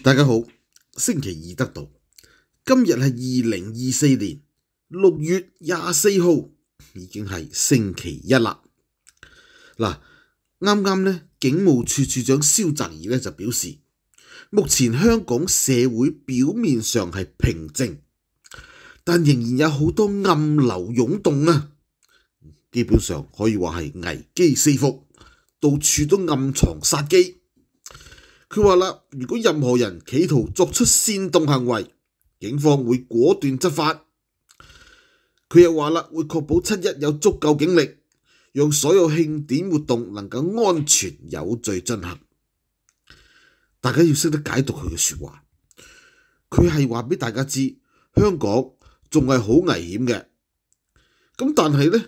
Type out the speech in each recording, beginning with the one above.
大家好，星期二得到，今日系二零二四年六月廿四号，已经系星期一啦。嗱，啱啱咧，警务处处长萧泽颐咧就表示，目前香港社会表面上系平静，但仍然有好多暗流涌动啊。基本上可以话系危机四伏，到处都暗藏杀机。佢话啦，如果任何人企图作出煽动行为，警方会果断执法。佢又话啦，会确保七一有足够警力，让所有庆典活动能够安全有序进行。大家要识得解读佢嘅说话，佢系话俾大家知，香港仲系好危险嘅。咁但系呢，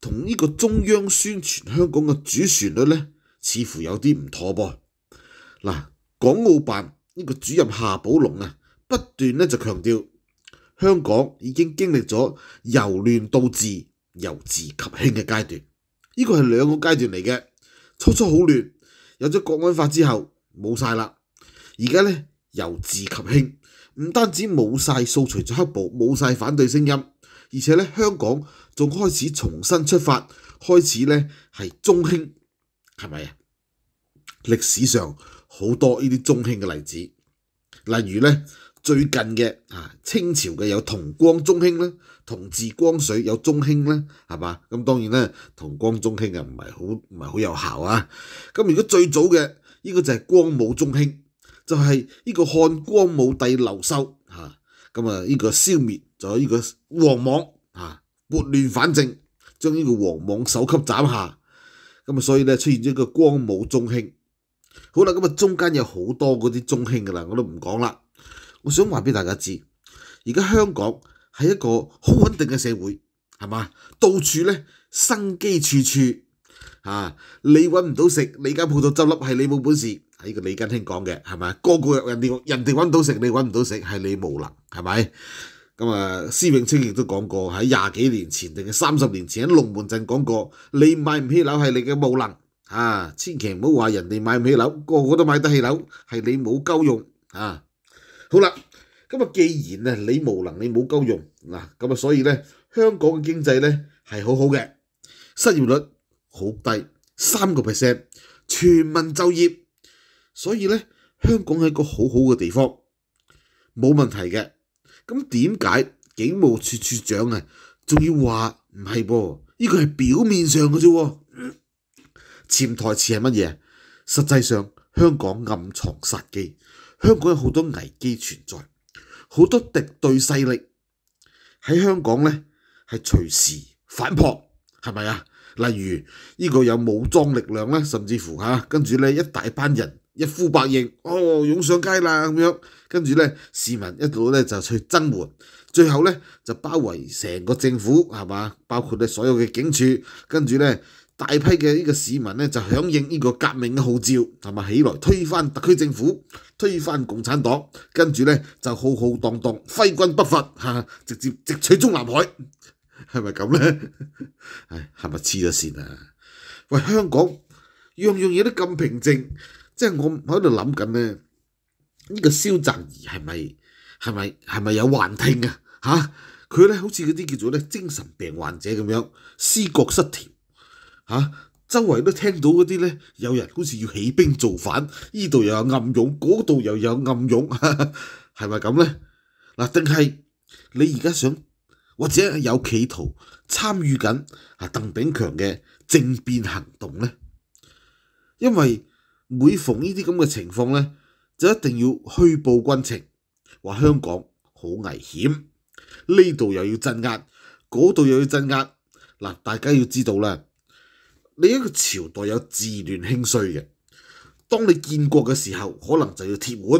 同呢个中央宣传香港嘅主旋律呢，似乎有啲唔妥噃。嗱，港澳辦呢個主任夏寶龍啊，不斷咧就強調，香港已經經歷咗由亂到治、由治及興嘅階段，呢個係兩個階段嚟嘅。初初好亂，有咗國安法之後冇晒啦，而家咧由治及興，唔單止冇晒掃除咗黑暴、冇晒反對聲音，而且咧香港仲開始重新出發，開始咧係中興，係咪啊？歷史上。好多呢啲中興嘅例子，例如咧最近嘅啊清朝嘅有同光中興啦，同治光水有中興啦，係嘛？咁當然咧同光中興啊唔係好唔係好有效啊。咁如果最早嘅呢個就係光武中興，就係呢個漢光武帝劉秀嚇，咁啊呢個消滅咗呢個黃莽嚇，撥亂反正，將呢個黃莽首級斬下，咁啊所以咧出現咗一個光武中興。好啦，咁啊，中间有好多嗰啲中兴噶啦，我都唔讲啦。我想话俾大家知，而家香港系一个好稳定嘅社会，系嘛？到处咧生机处处，啊！你揾唔到食，你间铺頭执笠系你冇本事。系呢个李根欣讲嘅，系咪？个个人哋，人哋揾到食，你揾唔到食，系你无能，系咪？咁啊，施永青亦都讲过，喺廿几年前定三十年前喺龙门鎮讲过，你买唔起楼系你嘅无能。啊！千祈唔好话人哋买唔起楼，个个都买得起楼，系你冇够用啊！好啦，咁啊，既然咧你无能，你冇够用嗱，咁啊，所以咧香港嘅经济咧系好好嘅，失业率好低，三个 percent，全民就业，所以咧香港系一个好好嘅地方，冇问题嘅。咁点解警务处处长啊，仲要话唔系噃？呢个系表面上嘅啫。潜台词係乜嘢？實際上香港暗藏殺機，香港有好多危機存在，好多敵對勢力喺香港呢係隨時反撲，係咪啊？例如呢個有武裝力量呢，甚至乎嚇跟住呢一大班人一呼百應，哦湧上街啦咁樣，跟住呢市民一路呢就去增援。最後呢，就包圍成個政府係嘛，包括咧所有嘅警署，跟住呢大批嘅呢個市民咧，就響應呢個革命嘅號召，同埋起來推翻特區政府，推翻共產黨，跟住咧就浩浩蕩蕩，揮軍北伐嚇，直接直取中南海，係 咪咁咧？唉，係咪黐咗線啊？喂，香港樣樣嘢都咁平靜，即係我喺度諗緊咧，呢個蕭振怡係咪係咪係咪有幻聽啊？嚇佢咧好似嗰啲叫做咧精神病患者咁樣思覺失調。吓，周围都听到嗰啲咧，有人好似要起兵造反，呢度又有暗涌，嗰度又有暗涌，系 咪咁咧？嗱，定系你而家想或者有企图参与紧啊邓炳强嘅政变行动咧？因为每逢呢啲咁嘅情况咧，就一定要虚报军情，话香港好危险，呢度又要镇压，嗰度又要镇压。嗱，大家要知道啦。你一个朝代有自乱兴衰嘅，当你建国嘅时候，可能就要贴腕；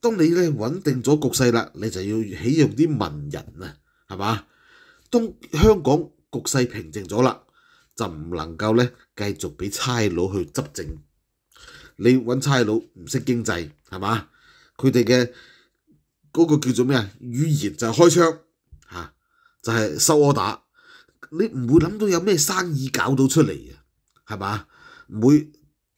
当你咧稳定咗局势啦，你就要起用啲文人啊，系嘛？当香港局势平静咗啦，就唔能够咧继续俾差佬去执政。你搵差佬唔识经济，系嘛？佢哋嘅嗰个叫做咩啊？语言就系开枪，吓就系收 e 打。你唔會諗到有咩生意搞到出嚟啊，係嘛？唔會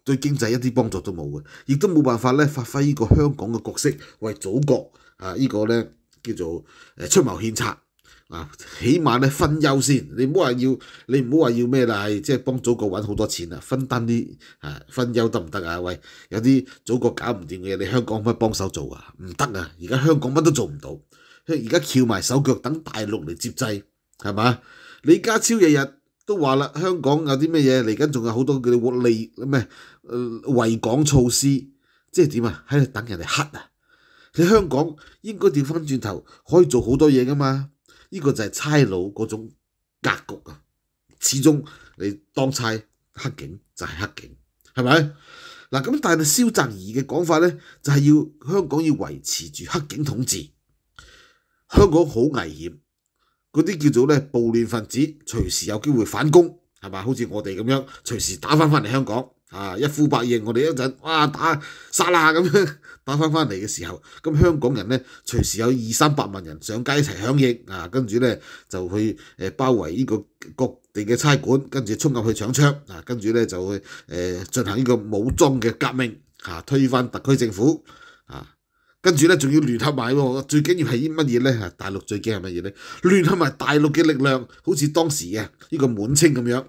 對經濟一啲幫助都冇嘅，亦都冇辦法咧發揮呢個香港嘅角色為祖國啊！呢個咧叫做誒出謀獻策啊，起碼咧分憂先。你唔好話要，你唔好話要咩啦？即係幫祖國揾好多錢啊，分擔啲啊分憂得唔得啊？喂，有啲祖國搞唔掂嘅嘢，你香港可唔可以幫手做啊？唔得啊！而家香港乜都做唔到，而家翹埋手腳等大陸嚟接濟，係嘛？李家超日日都話啦，香港有啲咩嘢嚟緊，仲有好多叫你活利咩誒維港措施，即係點啊？喺度等人哋黑啊！你香港應該調翻轉頭，可以做好多嘢噶嘛？呢個就係差佬嗰種格局啊！始終你當差黑警就係黑警，係咪？嗱咁，但係蕭澤怡嘅講法咧，就係要香港要維持住黑警統治，香港好危險。嗰啲叫做咧暴亂分子，隨時有機會反攻，係嘛？好似我哋咁樣，隨時打翻翻嚟香港啊！一呼百應，我哋一陣哇打沙 啦咁樣打翻翻嚟嘅時候，咁香港人咧隨時有二三百萬人上街一齊響應啊！跟住咧就去誒包圍呢個各地嘅差館，跟住衝入去搶槍啊！跟住咧就會誒進行呢個武裝嘅革命嚇，推翻特區政府。跟住咧，仲要聯合埋喎。最緊要係啲乜嘢咧？大陸最驚係乜嘢咧？聯合埋大陸嘅力量，好似當時嘅呢個滿清咁樣，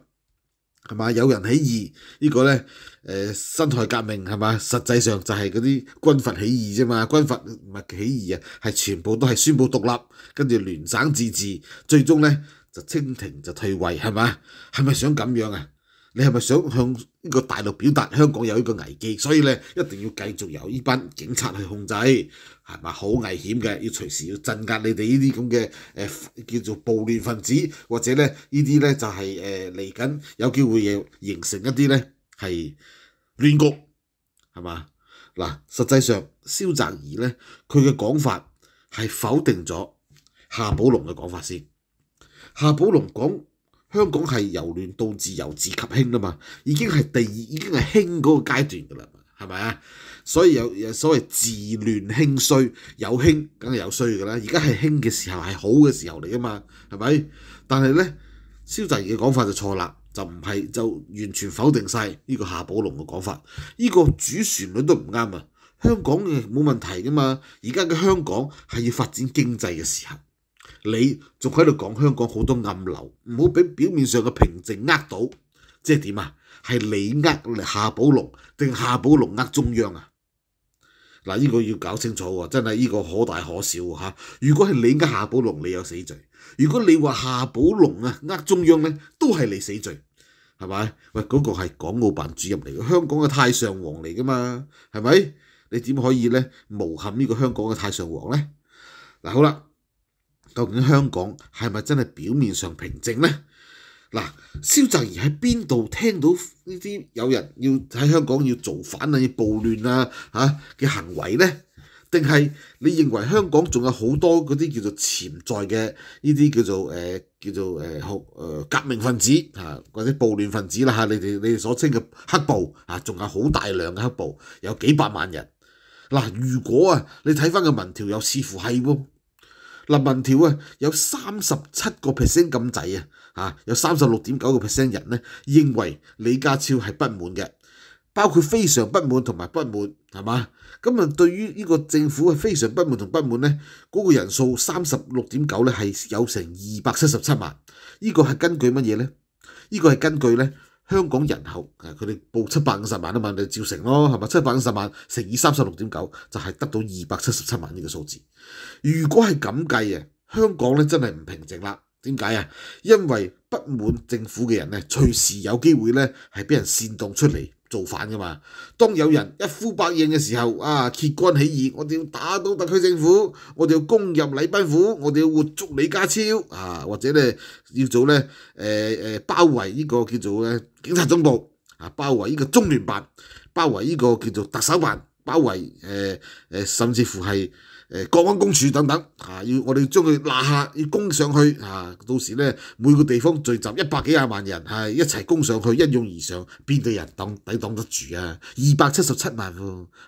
係嘛？有人起義，呢個咧誒辛亥革命係嘛？實際上就係嗰啲軍閥起義啫嘛，軍閥唔係起義啊，係全部都係宣佈獨立，跟住聯省自治，最終咧就清廷就退位係嘛？係咪想咁樣啊？你係咪想向呢個大陸表達香港有呢個危機，所以咧一定要繼續由呢班警察去控制，係咪好危險嘅，要隨時要鎮壓你哋呢啲咁嘅誒叫做暴亂分子，或者咧呢啲咧就係誒嚟緊有機會要形成一啲咧係亂局，係嘛？嗱，實際上蕭澤怡咧佢嘅講法係否定咗夏寶龍嘅講法先，夏寶龍講。香港係由亂到自由，自及興啊嘛，已經係第二，已經係興嗰個階段噶啦，係咪啊？所以有所謂自亂興衰，有興梗係有衰噶啦。而家係興嘅時候係好嘅時候嚟噶嘛，係咪？但係咧，蕭澤怡嘅講法就錯啦，就唔係就完全否定曬呢個夏寶龍嘅講法，呢個主旋律都唔啱啊！香港嘅冇問題噶嘛，而家嘅香港係要發展經濟嘅時候。你仲喺度講香港好多暗流，唔好俾表面上嘅平靜呃到，即係點啊？係你呃夏寶龍定夏寶龍呃中央啊？嗱，呢個要搞清楚喎，真係呢個可大可小嚇。如果係你呃夏寶龍，你有死罪；如果你話夏寶龍啊呃中央咧，都係你死罪，係咪？喂，嗰個係港澳辦主任嚟，嘅，香港嘅太上皇嚟噶嘛，係咪？你點可以咧無憾呢個香港嘅太上皇咧？嗱，好啦。究竟香港係咪真係表面上平靜呢？嗱，蕭澤怡喺邊度聽到呢啲有人要喺香港要造反啊、要暴亂啊嚇嘅行為呢？定係你認為香港仲有好多嗰啲叫做潛在嘅呢啲叫做誒叫做誒學誒革命分子嚇，或者暴亂分子啦嚇？你哋你哋所稱嘅黑暴嚇，仲有好大量嘅黑暴，有幾百萬人。嗱，如果啊你睇翻個民調又似乎係喎。立民調啊，有三十七個 percent 咁滯啊，嚇有三十六點九個 percent 人咧認為李家超係不滿嘅，包括非常不滿同埋不滿，係嘛？咁啊，對於呢個政府嘅非常不滿同不滿咧，嗰個人數三十六點九咧係有成二百七十七萬，呢個係根據乜嘢咧？呢個係根據咧。香港人口誒，佢哋報七百五十萬啊嘛，你照成咯，係咪？七百五十萬乘以三十六點九，就係得到二百七十七萬呢個數字。如果係咁計啊，香港咧真係唔平靜啦。點解啊？因為不滿政府嘅人咧，隨時有機會咧係俾人煽動出嚟。造反噶嘛？當有人一呼百應嘅時候，啊，揭竿起義，我哋要打倒特區政府，我哋要攻入禮賓府，我哋要活捉李家超，啊，或者咧要做咧誒誒包圍呢個叫做咧警察總部，啊，包圍呢個中聯辦，包圍呢個叫做特首辦，包圍誒誒甚至乎係。誒國安公署等等嚇，要我哋將佢拿下，要攻上去嚇。到時咧，每個地方聚集一百幾廿萬人，係一齊攻上去，一湧而上，邊對人擋抵擋得住啊？二百七十七萬，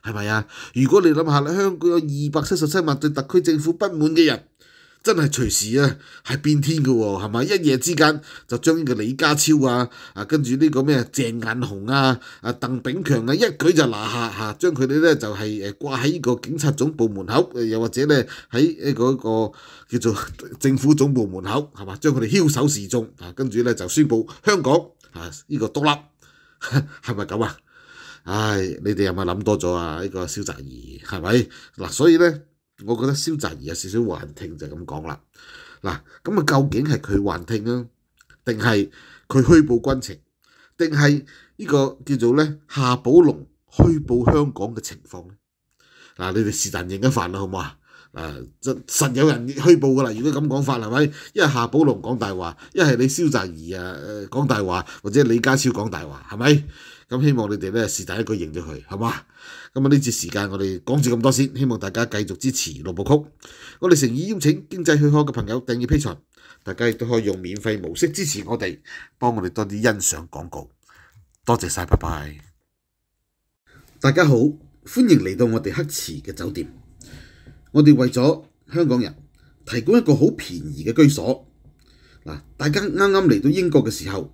係咪啊？如果你諗下，香港有二百七十七萬對特區政府不滿嘅人。真係隨時啊，係變天嘅喎，係咪？一夜之間就將呢個李家超啊，啊跟住呢個咩鄭雁紅啊，啊鄧炳強啊，一舉就拿下嚇，將佢哋咧就係誒掛喺呢個警察總部門口，又或者咧喺呢嗰個叫做 政府總部門口，係嘛？將佢哋翹首示眾啊，跟住咧就宣佈香港啊呢個獨立，係咪咁啊？唉，你哋有冇諗多咗啊？呢個蕭澤怡係咪嗱？所以咧。我覺得蕭澤怡有少少幻聽就咁講啦，嗱，咁啊究竟係佢幻聽啊，定係佢虛報軍情，定係呢個叫做咧夏寶龍虛報香港嘅情況咧？嗱，你哋是但認一番啦，好唔好啊？嗱，就實有人虛報噶啦，如果咁講法係咪？一係夏寶龍講大話，一係你蕭澤怡啊誒講大話，或者李家超講大話，係咪？咁希望你哋咧是第一句認咗佢，係嘛？咁啊呢節時間我哋講住咁多先，希望大家繼續支持六部曲。我哋誠意邀請經濟許可嘅朋友訂義批場，大家亦都可以用免費模式支持我哋，幫我哋多啲欣賞廣告。多謝曬，拜拜！大家好，歡迎嚟到我哋黑池嘅酒店。我哋為咗香港人提供一個好便宜嘅居所。嗱，大家啱啱嚟到英國嘅時候。